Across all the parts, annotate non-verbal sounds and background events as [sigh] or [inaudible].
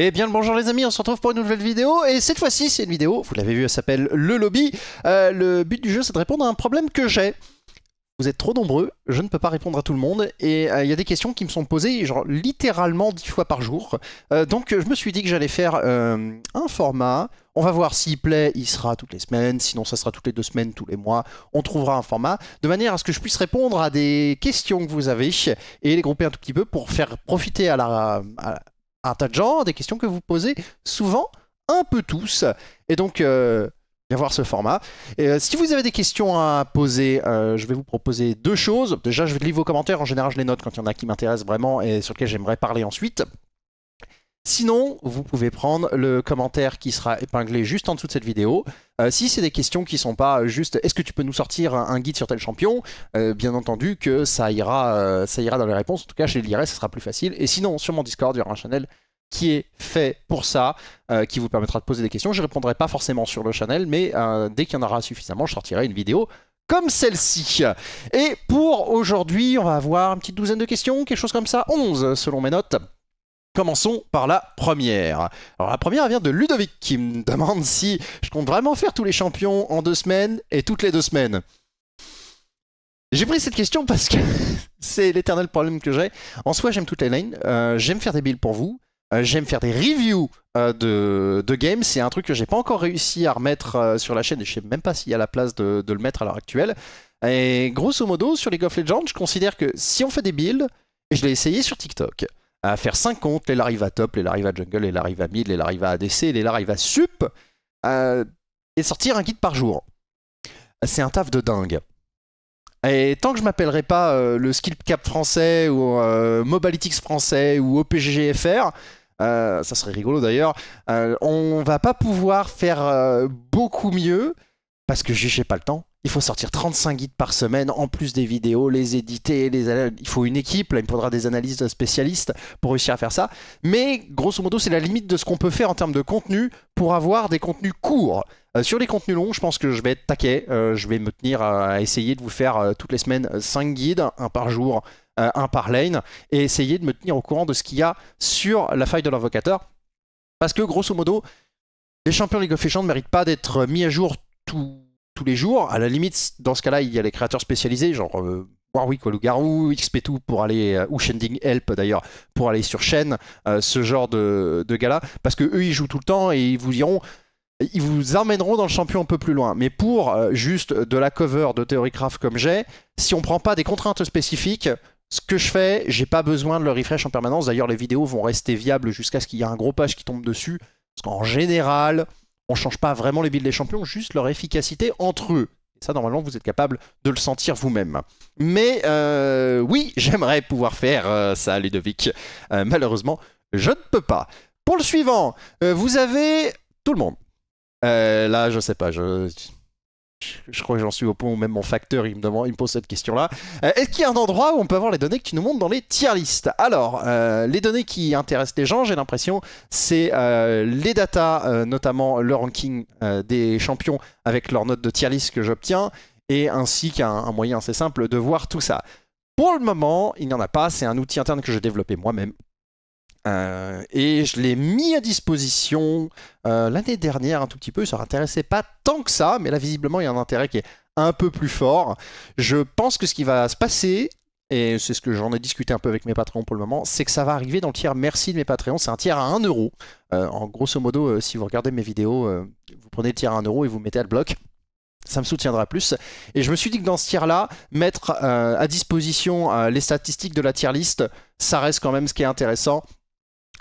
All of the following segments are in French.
Eh bien le bonjour les amis, on se retrouve pour une nouvelle vidéo et cette fois-ci c'est une vidéo, vous l'avez vu, elle s'appelle Le Lobby. Euh, le but du jeu c'est de répondre à un problème que j'ai. Vous êtes trop nombreux, je ne peux pas répondre à tout le monde et euh, il y a des questions qui me sont posées genre littéralement dix fois par jour. Euh, donc je me suis dit que j'allais faire un format, on va voir s'il plaît, il sera toutes les semaines, sinon ça sera toutes les deux semaines, tous les mois, on trouvera un format, de manière à ce que je puisse répondre à des questions que vous avez et les grouper un tout petit peu pour faire profiter À la un tas de gens, des questions que vous posez souvent, un peu tous. Et donc, bien euh, voir ce format. Euh, si vous avez des questions à poser, euh, je vais vous proposer deux choses. Déjà, je vais lire vos commentaires. En général, je les note quand il y en a qui m'intéressent vraiment et sur lesquels j'aimerais parler ensuite. Sinon, vous pouvez prendre le commentaire qui sera épinglé juste en dessous de cette vidéo. Euh, si c'est des questions qui sont pas juste est-ce que tu peux nous sortir un guide sur tel champion, euh, bien entendu que ça ira, euh, ça ira dans les réponses. En tout cas, je les lirai, ce sera plus facile. Et sinon, sur mon Discord, il y aura un channel qui est fait pour ça, qui vous permettra de poser des questions. Je ne répondrai pas forcément sur le channel, mais dès qu'il y en aura suffisamment, je sortirai une vidéo comme celle-ci. Et pour aujourd'hui, on va avoir une petite douzaine de questions, quelque chose comme ça, 11 selon mes notes. Commençons par la première. Alors la première vient de Ludovic qui me demande si je compte vraiment faire tous les champions en deux semaines et toutes les deux semaines. J'ai pris cette question parce que [laughs] c'est l'éternel problème que j'ai. En soi, j'aime toutes les lanes. Euh, j'aime faire des builds pour vous. Euh, j'aime faire des reviews euh, de, games. C'est un truc que j'ai pas encore réussi à remettre sur la chaîne et je sais même pas s'il y a la place de, de le mettre à l'heure actuelle. Et grosso modo, sur League of Legends, je considère que si on fait des builds, et je l'ai essayé sur TikTok, à faire 5 comptes, les à top, les à jungle, les à mid, les à ADC, les à sup, euh, et sortir un guide par jour. C'est un taf de dingue. Et tant que je m'appellerai pas euh, le Skill Cap français ou euh, Mobalytics français ou OPGFR, ça serait rigolo d'ailleurs, on va pas pouvoir faire beaucoup mieux parce que j'ai pas le temps. Il faut sortir 35 guides par semaine, en plus des vidéos, les éditer, les... il faut une équipe, là il me faudra des analyses spécialistes pour réussir à faire ça. Mais grosso modo, c'est la limite de ce qu'on peut faire en termes de contenu pour avoir des contenus courts. Euh, sur les contenus longs, je pense que je vais être taquet, euh, je vais me tenir à essayer de vous faire euh, toutes les semaines 5 guides, un par jour, un par lane, et essayer de me tenir au courant de ce qu'il y a sur la faille de l'invocateur. Parce que grosso modo, les champions League of Legends ne méritent pas d'être mis à jour tout tous les jours. À la limite, dans ce cas-là, il y a les créateurs spécialisés, genre euh, Warwick ou Walugaru, XP2 pour aller, euh, ou Shending Help d'ailleurs, pour aller sur chaîne, euh, ce genre de, gars-là, parce que eux ils jouent tout le temps et ils vous diront. Ils vous emmèneront dans le champion un peu plus loin. Mais pour juste de la cover de Theorycraft comme j'ai, si on prend pas des contraintes spécifiques, ce que je fais, j'ai pas besoin de le refresh en permanence. D'ailleurs, les vidéos vont rester viables jusqu'à ce qu'il y ait un gros page qui tombe dessus. Parce qu'en général, on change pas vraiment les builds des champions, juste leur efficacité entre eux. Et ça, normalement, vous êtes capable de le sentir vous-même. Mais euh, oui, [laughs] j'aimerais pouvoir faire euh, ça, Ludovic. Euh, malheureusement, je ne peux pas. Pour le suivant, vous avez tout le monde. là, je sais pas, je je crois que j'en suis au point où même mon facteur il me, demande, il me pose cette question-là. Euh, est-ce qu'il y a un endroit où on peut avoir les données que tu nous montres dans les tier lists Alors, euh, les données qui intéressent les gens, j'ai l'impression, c'est euh, les datas, notamment le ranking des champions avec leurs notes de tier list que j'obtiens, et ainsi qu'un moyen assez simple de voir tout ça. Pour le moment, il n'y en a pas, c'est un outil interne que j'ai développé moi-même euh, et je l'ai mis à disposition euh, l'année dernière un tout petit peu. Ça intéressait pas tant que ça, mais là visiblement il y a un intérêt qui est un peu plus fort. Je pense que ce qui va se passer, et c'est ce que j'en ai discuté un peu avec mes patrons pour le moment, c'est que ça va arriver dans le tiers merci de mes patrons. C'est un tiers à 1 euro. Euh, en grosso modo, si vous regardez mes vidéos, vous prenez le tiers à 1€ euro et vous mettez à le bloc ça me soutiendra plus. Et je me suis dit que dans ce tiers-là, mettre à disposition les statistiques de la tier list, ça reste quand même ce qui est intéressant.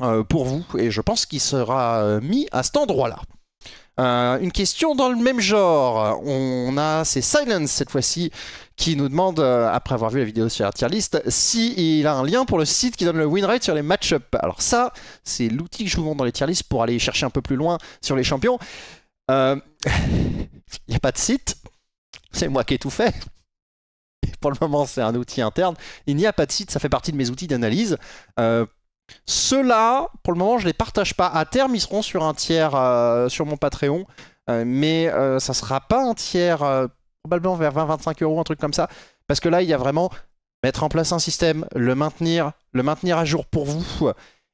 Euh, pour vous, et je pense qu'il sera euh, mis à cet endroit-là. Euh, une question dans le même genre. On a, c'est Silence cette fois-ci, qui nous demande, après avoir vu la vidéo sur la tier list, si il a un lien pour le site qui donne le win rate sur les match-up. Alors ça, c'est l'outil que je vous montre dans les tier lists pour aller chercher un peu plus loin sur les champions. [laughs] Il n'y a pas de site. C'est moi qui ai tout fait. Pour le moment, c'est un outil interne. Il n'y a pas de site, ça fait partie de mes outils d'analyse. Ceux-là, pour le moment, je ne les partage pas. À terme, ils seront sur un tiers euh, sur mon Patreon, euh, mais euh, ça ne sera pas un tiers, probablement vers 20-25 euros, un truc comme ça. Parce que là, il y a vraiment mettre en place un système, le maintenir, le maintenir à jour pour vous.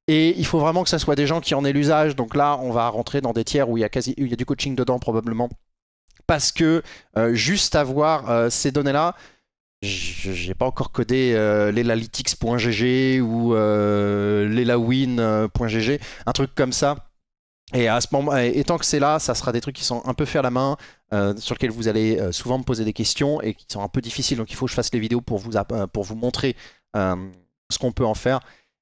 Et il faut vraiment que ce soit des gens qui en aient l'usage. Donc là, on va rentrer dans des tiers où il y a, où il y a du coaching dedans, probablement. Parce que juste avoir ces données-là, j'ai pas encore codé euh, l'elalytics.gg ou euh, l'elawin.gg, un truc comme ça. Et à ce moment, et tant que c'est là, ça sera des trucs qui sont un peu faits à la main, euh, sur lesquels vous allez euh, souvent me poser des questions et qui sont un peu difficiles. Donc il faut que je fasse les vidéos pour vous, pour vous montrer ce qu'on peut en faire.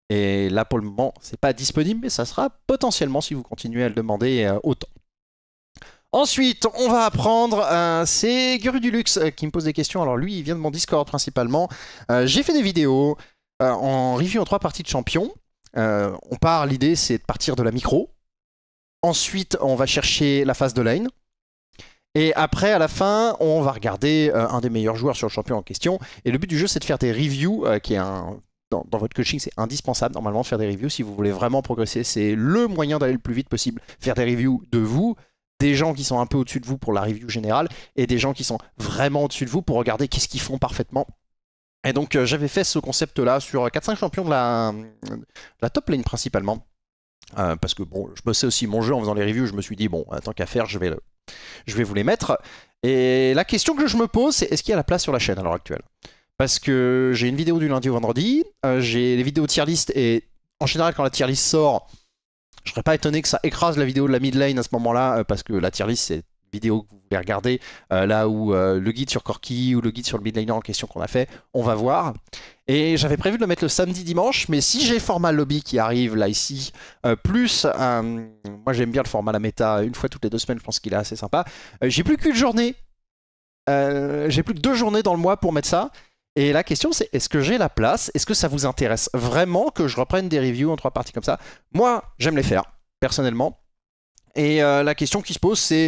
Et là, pour le moment, c'est pas disponible, mais ça sera potentiellement si vous continuez à le demander autant. Ensuite, on va apprendre, euh, c'est Guru du euh, qui me pose des questions. Alors lui, il vient de mon Discord principalement. Euh, j'ai fait des vidéos en review en trois parties de champion. on part, l'idée c'est de partir de la micro. Ensuite, on va chercher la phase de lane. Et après, à la fin, on va regarder un des meilleurs joueurs sur le champion en question. Et le but du jeu, c'est de faire des reviews, qui est un dans, dans, votre coaching, c'est indispensable normalement de faire des reviews si vous voulez vraiment progresser. C'est le moyen d'aller le plus vite possible. Faire des reviews de vous, des gens qui sont un peu au-dessus de vous pour la review générale et des gens qui sont vraiment au-dessus de vous pour regarder qu'est-ce qu'ils font parfaitement. Et donc euh, j'avais fait ce concept-là sur 4-5 euh, champions de la, top lane principalement. Euh, parce que bon, je bossais aussi mon jeu en faisant les reviews, je me suis dit, bon, tant qu'à faire, je vais, le, je vais vous les mettre. Et la question que je me pose, c'est est-ce qu'il y a la place sur la chaîne à l'heure actuelle Parce que j'ai une vidéo du lundi au vendredi, j'ai les vidéos tier list, et en général, quand la tier list sort, je serais pas étonné que ça écrase la vidéo de la mid lane à ce moment-là, euh, parce que la tier list, c'est vidéo que vous pouvez regarder, euh, là où euh, le guide sur Corki ou le guide sur le mid en question qu'on a fait, on va voir. Et j'avais prévu de le mettre le samedi dimanche, mais si j'ai format lobby qui arrive là ici, plus moi j'aime bien le format la méta une fois toutes les deux semaines, je pense qu'il est assez sympa. j'ai plus qu'une journée, j'ai plus que deux journées dans le mois pour mettre ça. Et la question, c'est est-ce que j'ai la place Est-ce que ça vous intéresse vraiment que je reprenne des reviews en trois parties comme ça Moi, j'aime les faire, personnellement. Et euh, la question qui se pose, c'est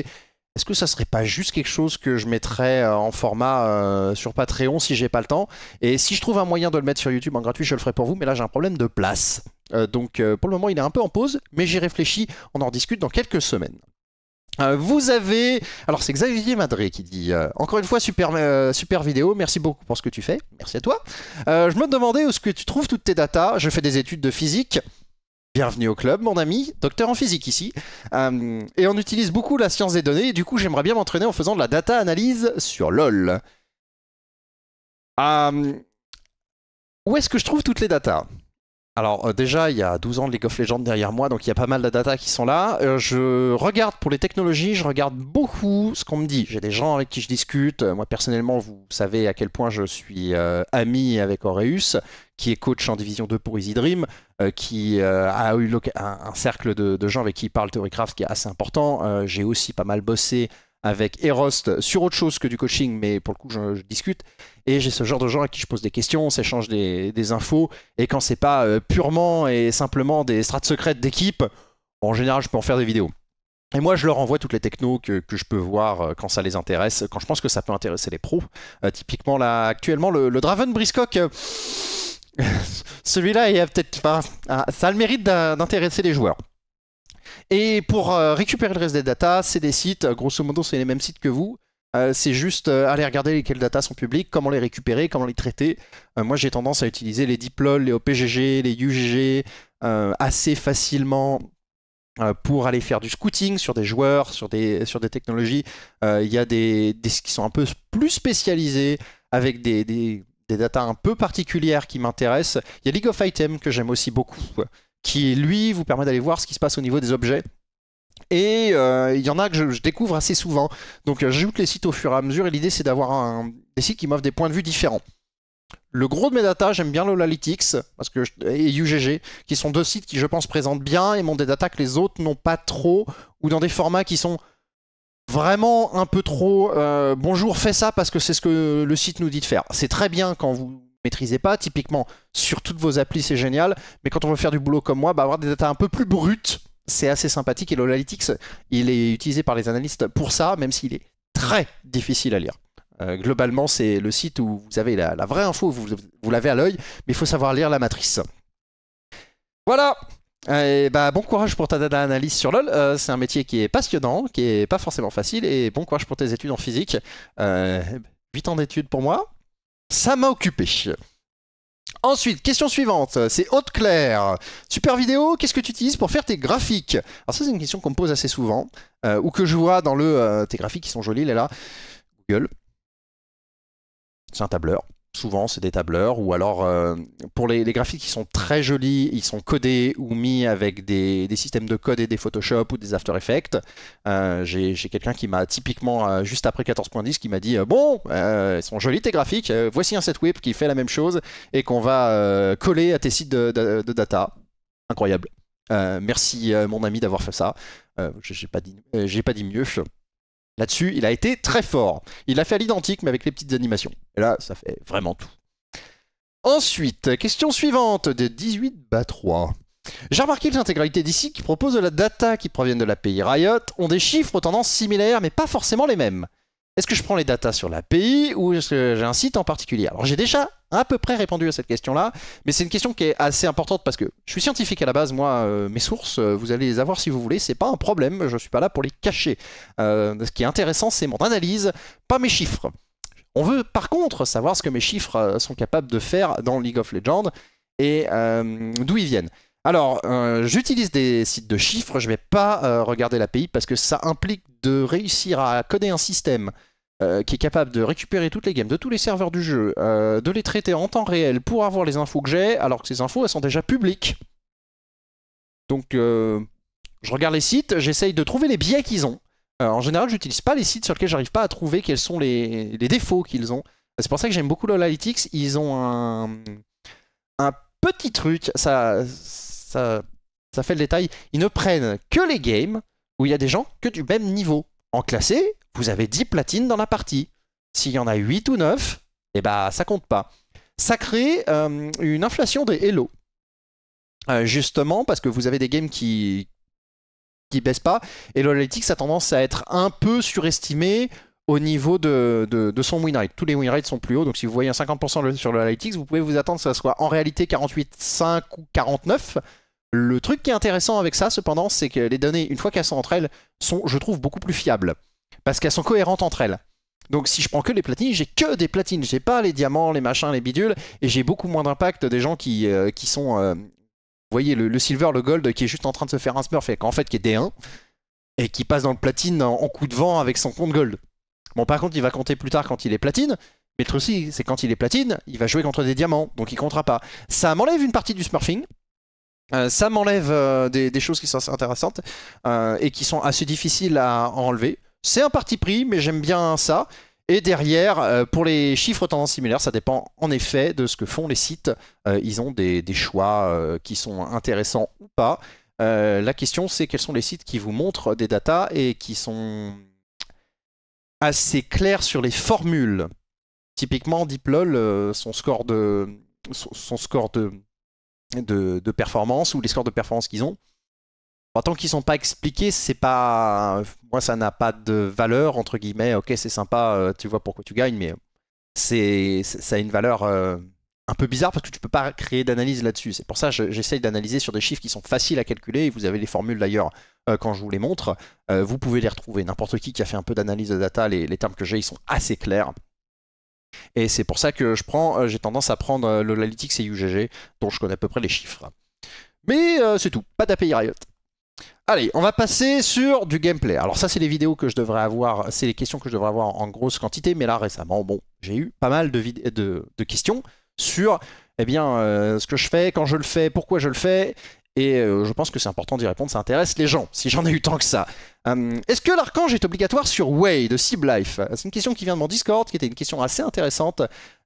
est-ce que ça serait pas juste quelque chose que je mettrais euh, en format euh, sur Patreon si j'ai pas le temps Et si je trouve un moyen de le mettre sur YouTube en gratuit, je le ferai pour vous, mais là j'ai un problème de place. donc pour le moment, il est un peu en pause, mais j'y réfléchis, on en discute dans quelques semaines. Euh, vous avez, alors c'est Xavier Madré qui dit euh, encore une fois euh, super, vidéo, merci beaucoup pour ce que tu fais, merci à toi. je me demandais où est-ce que tu trouves toutes tes datas. Je fais des études de physique. Bienvenue au club, mon ami, docteur en physique ici. et on utilise beaucoup la science des données. du coup, j'aimerais bien m'entraîner en faisant de la data analyse sur LOL. où est-ce que je trouve toutes les datas alors euh, déjà, il y a 12 ans de League of Legends derrière moi, donc il y a pas mal de data qui sont là. Euh, je regarde pour les technologies, je regarde beaucoup ce qu'on me dit. J'ai des gens avec qui je discute. Euh, moi personnellement, vous savez à quel point je suis ami avec Aureus, qui est coach en Division 2 pour Easy Dream, qui a eu un, cercle de, gens avec qui il parle Theorycraft qui est assez important. J'ai aussi pas mal bossé avec Erost sur autre chose que du coaching, mais pour le coup, je discute et j'ai ce genre de gens à qui je pose des questions, on s'échange des, infos, et quand c'est pas euh, purement et simplement des strates secrètes d'équipe, en général je peux en faire des vidéos. Et moi, je leur envoie toutes les technos que, je peux voir euh, quand ça les intéresse, quand je pense que ça peut intéresser les pros. Euh, typiquement, là, actuellement, le, Draven Briscock, [laughs] celui-là, il a peut-être ah, ça a le mérite d'intéresser les joueurs. Et pour récupérer le reste des datas, c'est des sites, grosso modo, c'est les mêmes sites que vous, euh, c'est juste euh, aller regarder lesquelles data sont publiques, comment les récupérer, comment les traiter. Euh, moi, j'ai tendance à utiliser les diplômes, les OPGG, les UGG assez facilement pour aller faire du scouting sur des joueurs, sur des, sur des technologies. Il y a des, des, qui sont un peu plus spécialisés, avec des, des, des datas un peu particulières qui m'intéressent. Il y a League of Items que j'aime aussi beaucoup, qui lui vous permet d'aller voir ce qui se passe au niveau des objets. Et euh, il y en a que je, découvre assez souvent. Donc euh, j'ajoute les sites au fur et à mesure et l'idée c'est d'avoir des sites qui m'offrent des points de vue différents. Le gros de mes data, j'aime bien l'Olalytics parce que et UGG, qui sont deux sites qui, je pense, présentent bien et montrent des data que les autres n'ont pas trop, ou dans des formats qui sont vraiment un peu trop euh, bonjour, fais ça parce que c'est ce que le site nous dit de faire. C'est très bien quand vous maîtrisez pas, typiquement sur toutes vos applis, c'est génial, mais quand on veut faire du boulot comme moi, bah, avoir des data un peu plus brutes, c'est assez sympathique et l'Olalytics, il est utilisé par les analystes pour ça, même s'il est très difficile à lire. Euh, globalement, c'est le site où vous avez la, vraie info, vous, vous l'avez à l'œil, mais il faut savoir lire la matrice. Voilà bah, bon courage pour ta data analyse sur LoL. Euh, c'est un métier qui est passionnant, qui est pas forcément facile, et bon courage pour tes études en physique. 8 euh, ans d'études pour moi, ça m'a occupé. Ensuite, question suivante, c'est Haute Claire. Super vidéo, qu'est-ce que tu utilises pour faire tes graphiques Alors ça c'est une question qu'on me pose assez souvent, euh, ou que je vois dans le... Euh, tes graphiques qui sont jolis, là là. Google. C'est un tableur. Souvent, c'est des tableurs, ou alors euh, pour les, graphiques qui sont très jolis, ils sont codés ou mis avec des, systèmes de code et des Photoshop ou des After Effects. Euh, j'ai quelqu'un qui m'a typiquement, euh, juste après 14.10, qui m'a dit Bon, ils sont jolis tes graphiques, voici un set whip qui fait la même chose et qu'on va coller à tes sites de, data. Incroyable. merci, mon ami, d'avoir fait ça. j'ai pas, pas dit mieux. Là-dessus, il a été très fort. Il a fait à l'identique, mais avec les petites animations. Et là, ça fait vraiment tout. Ensuite, question suivante de 18 bas 3. J'ai remarqué que l'intégralité d'ici qui propose de la data qui proviennent de l'API Riot ont des chiffres aux tendances similaires, mais pas forcément les mêmes. Est-ce que je prends les datas sur l'API ou est-ce que j'ai un site en particulier Alors j'ai déjà à peu près répondu à cette question-là, mais c'est une question qui est assez importante parce que je suis scientifique à la base, moi, euh, mes sources, euh, vous allez les avoir si vous voulez, c'est pas un problème, je suis pas là pour les cacher. Euh, ce qui est intéressant, c'est mon analyse, pas mes chiffres. On veut par contre savoir ce que mes chiffres sont capables de faire dans League of Legends et d'où ils viennent. Alors, j'utilise des sites de chiffres, je vais pas regarder l'API parce que ça implique de réussir à coder un système euh, qui est capable de récupérer toutes les games de tous les serveurs du jeu, euh, de les traiter en temps réel pour avoir les infos que j'ai, alors que ces infos, elles sont déjà publiques. Donc, euh, je regarde les sites, j'essaye de trouver les biais qu'ils ont. en général, j'utilise pas les sites sur lesquels j'arrive pas à trouver quels sont les, défauts qu'ils ont. C'est pour ça que j'aime beaucoup Lolalytics. Ils ont un, petit truc, ça, ça, ça fait le détail. Ils ne prennent que les games où il y a des gens que du même niveau. En classé, vous avez 10 platines dans la partie. S'il y en a 8 ou 9, eh ben, ça compte pas. Ça crée euh, une inflation des Hello. Euh, justement, parce que vous avez des games qui, qui baissent pas. Et l'Olytics a tendance à être un peu surestimé au niveau de, son win rate. Tous les win rates sont plus hauts, donc si vous voyez un 50% sur le Analytics, vous pouvez vous attendre que ça soit en réalité 48, 5 ou 49, le truc qui est intéressant avec ça, cependant, c'est que les données, une fois qu'elles sont entre elles, sont, je trouve, beaucoup plus fiables. Parce qu'elles sont cohérentes entre elles. Donc si je prends que les platines, j'ai que des platines, j'ai pas les diamants, les machins, les bidules, et j'ai beaucoup moins d'impact des gens qui, euh, qui sont... Euh, vous voyez, le, silver, le gold, qui est juste en train de se faire un smurf, et en fait, qui est D1, et qui passe dans le platine en, coup de vent avec son compte gold. Bon, par contre, il va compter plus tard quand il est platine, mais le truc aussi, c'est quand il est platine, il va jouer contre des diamants, donc il comptera pas. Ça m'enlève une partie du smurfing, euh, ça m'enlève euh, des, choses qui sont assez intéressantes euh, et qui sont assez difficiles à enlever. C'est un parti pris, mais j'aime bien ça. Et derrière, pour les chiffres tendances similaires, ça dépend en effet de ce que font les sites. ils ont des, choix qui sont intéressants ou pas. la question, c'est quels sont les sites qui vous montrent des datas et qui sont assez clairs sur les formules. Typiquement, DeepLol, son score de, son score de de, performance ou les scores de performance qu'ils ont. En tant qu'ils sont pas expliqués, c'est pas. Moi, ça n'a pas de valeur, entre guillemets. Ok, c'est sympa, euh, tu vois pourquoi tu gagnes, mais c'est ça a une valeur euh, un peu bizarre parce que tu peux pas créer d'analyse là-dessus. C'est pour ça que j'essaye d'analyser sur des chiffres qui sont faciles à calculer. Et vous avez les formules d'ailleurs euh, quand je vous les montre. vous pouvez les retrouver. N'importe qui qui a fait un peu d'analyse de data, les termes que j'ai, ils sont assez clairs. Et c'est pour ça que je prends, euh, j'ai tendance à prendre euh, l'Olalytics et UGG, dont je connais à peu près les chiffres. Mais euh, c'est tout, pas d'API Riot. Allez, on va passer sur du gameplay. Alors ça, c'est les vidéos que je devrais avoir, c'est les questions que je devrais avoir en grosse quantité, mais là récemment, bon, j'ai eu pas mal de, questions sur eh bien, ce que je fais, quand je le fais, pourquoi je le fais, et euh, je pense que c'est important d'y répondre, ça intéresse les gens, si j'en ai eu tant que ça. Euh, est-ce que l'archange est obligatoire sur Way de Siblife C'est une question qui vient de mon Discord, qui était une question assez intéressante,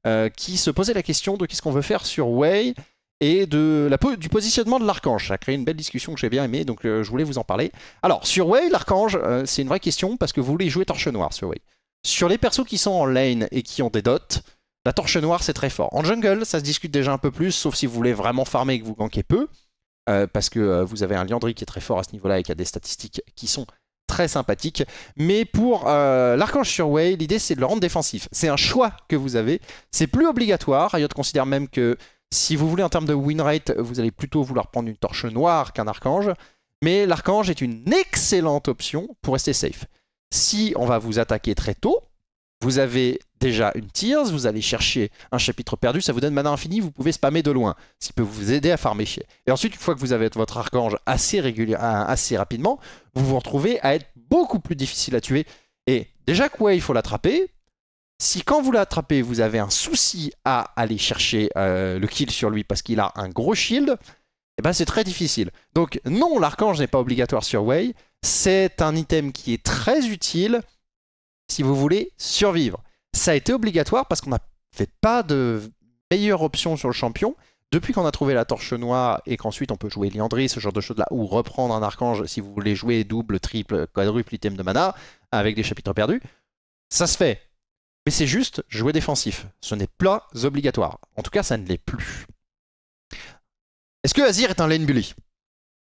euh, qui se posait la question de qu'est-ce qu'on veut faire sur Way et de du positionnement de l'archange. Ça a créé une belle discussion que j'ai bien aimée, donc je voulais vous en parler. Alors, sur Way, l'archange, c'est une vraie question parce que vous voulez jouer torche noire sur Way. Sur les persos qui sont en lane et qui ont des dots, la torche noire c'est très fort. En jungle, ça se discute déjà un peu plus, sauf si vous voulez vraiment farmer et que vous ganquez peu. Euh, parce que euh, vous avez un Liandry qui est très fort à ce niveau-là et qui a des statistiques qui sont très sympathiques. Mais pour euh, l'Archange sur Way, l'idée c'est de le rendre défensif. C'est un choix que vous avez. C'est plus obligatoire. Riot considère même que si vous voulez en termes de win rate, vous allez plutôt vouloir prendre une torche noire qu'un archange. Mais l'archange est une excellente option pour rester safe. Si on va vous attaquer très tôt, vous avez déjà une Tears, vous allez chercher un chapitre perdu, ça vous donne mana infinie, vous pouvez spammer de loin, ce qui peut vous aider à farmer. Et ensuite, une fois que vous avez votre archange assez, euh, assez rapidement, vous vous retrouvez à être beaucoup plus difficile à tuer. Et déjà quoi, il faut l'attraper. Si quand vous l'attrapez, vous avez un souci à aller chercher euh, le kill sur lui parce qu'il a un gros shield, eh ben c'est très difficile. Donc non, l'archange n'est pas obligatoire sur Way. C'est un item qui est très utile, si vous voulez survivre. Ça a été obligatoire parce qu'on n'a fait pas de meilleure option sur le champion. Depuis qu'on a trouvé la torche noire et qu'ensuite on peut jouer Liandry, ce genre de choses là, ou reprendre un archange si vous voulez jouer double, triple, quadruple item de mana avec des chapitres perdus, ça se fait. Mais c'est juste jouer défensif. Ce n'est pas obligatoire. En tout cas, ça ne l'est plus. Est-ce que Azir est un lane bully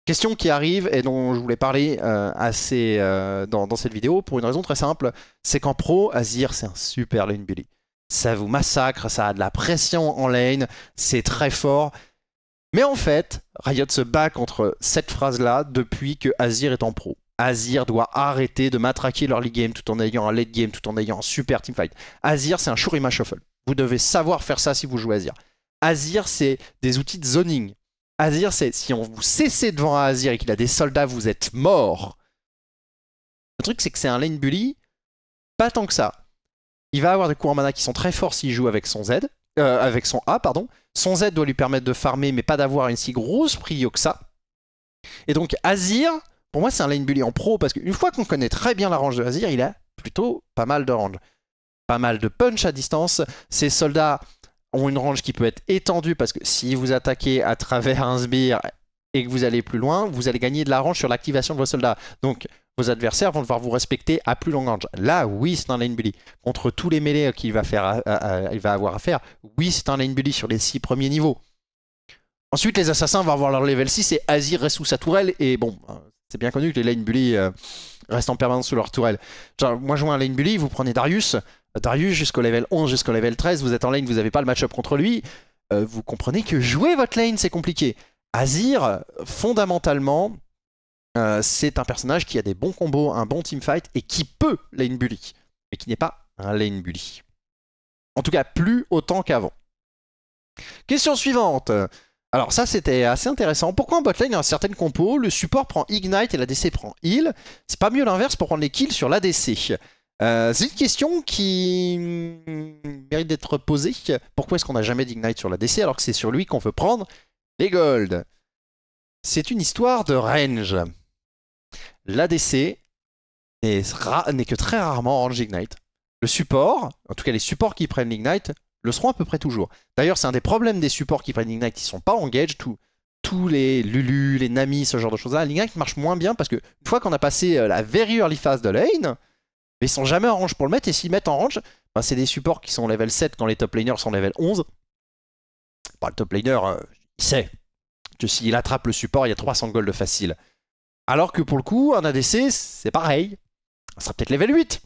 Question qui arrive et dont je voulais parler euh, assez euh, dans, cette vidéo pour une raison très simple, c'est qu'en pro, Azir c'est un super lane bully. Ça vous massacre, ça a de la pression en lane, c'est très fort. Mais en fait, Riot se bat contre cette phrase-là depuis que Azir est en pro. Azir doit arrêter de matraquer leur league game tout en ayant un late game, tout en ayant un super teamfight. Azir, c'est un Shurima Shuffle. Vous devez savoir faire ça si vous jouez Azir. Azir, c'est des outils de zoning. Azir, c'est si on vous cessez devant Azir et qu'il a des soldats, vous êtes mort. Le truc, c'est que c'est un lane bully, pas tant que ça. Il va avoir des coups en mana qui sont très forts s'il joue avec son Z, euh, avec son A, pardon. Son Z doit lui permettre de farmer, mais pas d'avoir une si grosse prio que ça. Et donc Azir, pour moi, c'est un lane bully en pro parce qu'une fois qu'on connaît très bien la range de Azir, il a plutôt pas mal de range, pas mal de punch à distance. Ses soldats ont une range qui peut être étendue parce que si vous attaquez à travers un sbire et que vous allez plus loin, vous allez gagner de la range sur l'activation de vos soldats. Donc vos adversaires vont devoir vous respecter à plus longue range. Là, oui, c'est un lane bully. Contre tous les mêlés qu'il va, faire, euh, euh, il va avoir à faire, oui, c'est un lane bully sur les 6 premiers niveaux. Ensuite, les assassins vont avoir leur level 6 et Azir reste sous sa tourelle. Et bon, euh, c'est bien connu que les lane bully restent en permanence sous leur tourelle. Genre, moi, je vois un lane bully, vous prenez Darius, Darius jusqu'au level 11, jusqu'au level 13, vous êtes en lane, vous n'avez pas le match-up contre lui, euh, vous comprenez que jouer votre lane, c'est compliqué. Azir, fondamentalement, euh, c'est un personnage qui a des bons combos, un bon teamfight et qui peut lane bully, mais qui n'est pas un lane bully. En tout cas, plus autant qu'avant. Question suivante. Alors ça c'était assez intéressant. Pourquoi en botlane un certain compos, le support prend Ignite et l'ADC prend Heal C'est pas mieux l'inverse pour prendre les kills sur l'ADC euh, c'est une question qui mérite d'être posée. Pourquoi est-ce qu'on n'a jamais d'Ignite sur la alors que c'est sur lui qu'on veut prendre les gold? C'est une histoire de range. L'ADC n'est que très rarement range Ignite. Le support, en tout cas les supports qui prennent l'Ignite, le seront à peu près toujours. D'ailleurs, c'est un des problèmes des supports qui prennent l'Ignite, ils sont pas engaged, tout, tous les Lulu, les Nami, ce genre de choses-là. L'Ignite marche moins bien parce que, une fois qu'on a passé euh, la very early phase de lane, mais ils sont jamais en range pour le mettre. Et s'ils mettent en range, ben, c'est des supports qui sont level 7 quand les top laners sont level 11. le top laner, hein, il sait que s'il attrape le support, il y a 300 gold de facile. Alors que pour le coup, un ADC, c'est pareil. Ça sera peut-être level 8.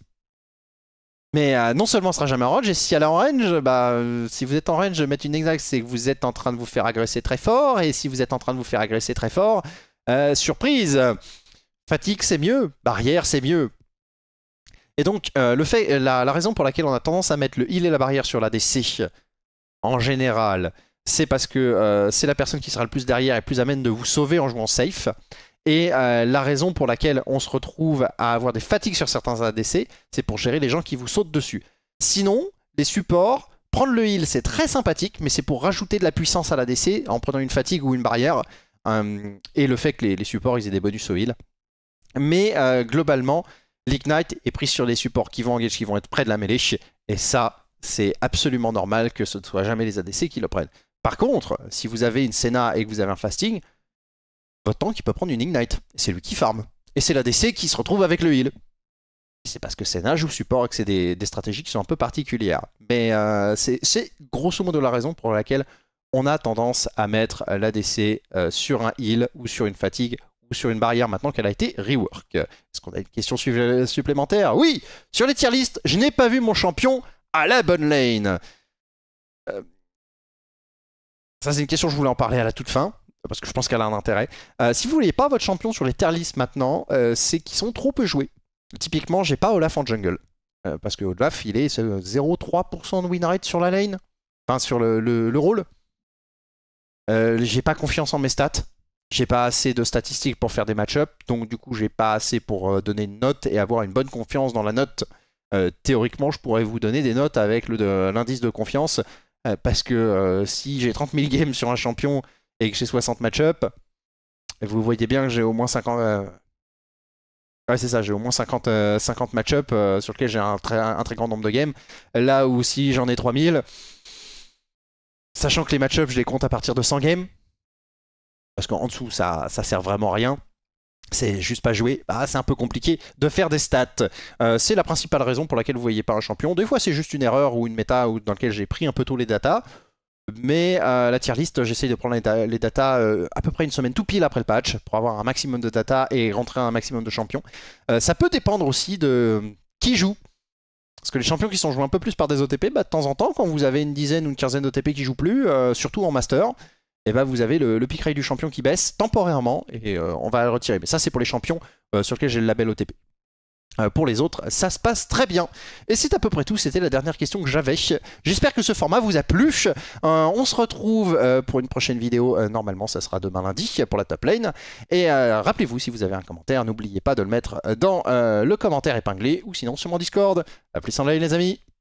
Mais euh, non seulement sera jamais en range, et si elle est en range, bah, euh, si vous êtes en range, mettre une exacte, c'est que vous êtes en train de vous faire agresser très fort, et si vous êtes en train de vous faire agresser très fort, euh, surprise Fatigue c'est mieux, barrière c'est mieux, et donc, euh, le fait, euh, la, raison pour laquelle on a tendance à mettre le heal et la barrière sur l'ADC, en général, c'est parce que euh, c'est la personne qui sera le plus derrière et plus amène de vous sauver en jouant safe. Et la raison pour laquelle on se retrouve à avoir des fatigues sur certains ADC, c'est pour gérer les gens qui vous sautent dessus. Sinon, les supports, prendre le heal, c'est très sympathique, mais c'est pour rajouter de la puissance à l'ADC en prenant une fatigue ou une barrière. et le fait que les, supports, ils aient des bonus au heal. Mais globalement, l'ignite est pris sur les supports qui vont engage, qui vont être près de la mêlée. Et ça, c'est absolument normal que ce ne soit jamais les ADC qui le prennent. Par contre, si vous avez une Senna et que vous avez un fasting, votre tank peut prendre une ignite. C'est lui qui farm. Et c'est l'ADC qui se retrouve avec le heal. C'est parce que Senna joue support et que c'est des, stratégies qui sont un peu particulières. Mais euh, c'est grosso modo la raison pour laquelle on a tendance à mettre l'ADC euh, sur un heal ou sur une fatigue ou sur une barrière maintenant qu'elle a été rework. Est-ce qu'on a une question supplémentaire Oui Sur les tier lists, je n'ai pas vu mon champion à la bonne lane. Euh, ça, c'est une question, je voulais en parler à la toute fin, parce que je pense qu'elle a un intérêt. Euh, si vous voulez pas votre champion sur les tier lists maintenant, euh, c'est qu'ils sont trop peu joués. Typiquement, j'ai pas Olaf en jungle. parce que Olaf, il est 0,3% de win rate sur la lane. Enfin, sur le, le rôle. j'ai pas confiance en mes stats. J'ai pas assez de statistiques pour faire des match-ups, donc du coup, j'ai pas assez pour euh, donner une note et avoir une bonne confiance dans la note. Euh, théoriquement, je pourrais vous donner des notes avec l'indice de, confiance, euh, parce que si j'ai 30 000 games sur un champion et que j'ai 60 match-ups, vous voyez bien que j'ai au moins 50. Ouais, c'est ça, j'ai au moins 50, 50 match-ups sur lesquels j'ai un, un, très grand nombre de games. Là où si j'en ai 3000, sachant que les match-ups, je les compte à partir de 100 games parce qu'en dessous, ça, ça sert vraiment à rien c'est juste pas jouer. bah, c'est un peu compliqué de faire des stats. Euh, c'est la principale raison pour laquelle vous voyez pas un champion. Des fois, c'est juste une erreur ou une méta dans laquelle j'ai pris un peu tous les datas. Mais euh, la tier list, j'essaye de prendre les, datas euh, à peu près une semaine tout pile après le patch pour avoir un maximum de data et rentrer un maximum de champions. ça peut dépendre aussi de qui joue. Parce que les champions qui sont joués un peu plus par des OTP, bah, de temps en temps, quand vous avez une dizaine ou une quinzaine d'OTP qui jouent plus, surtout en master, et eh ben, vous avez le, le rail du champion qui baisse temporairement et euh, on va le retirer. Mais ça, c'est pour les champions euh, sur lesquels j'ai le label OTP. Euh, pour les autres, ça se passe très bien. Et c'est à peu près tout, c'était la dernière question que j'avais. J'espère que ce format vous a plu. on se retrouve pour une prochaine vidéo, normalement ça sera demain lundi pour la top lane. Et rappelez-vous, si vous avez un commentaire, n'oubliez pas de le mettre dans le commentaire épinglé ou sinon sur mon Discord. A plus en live les amis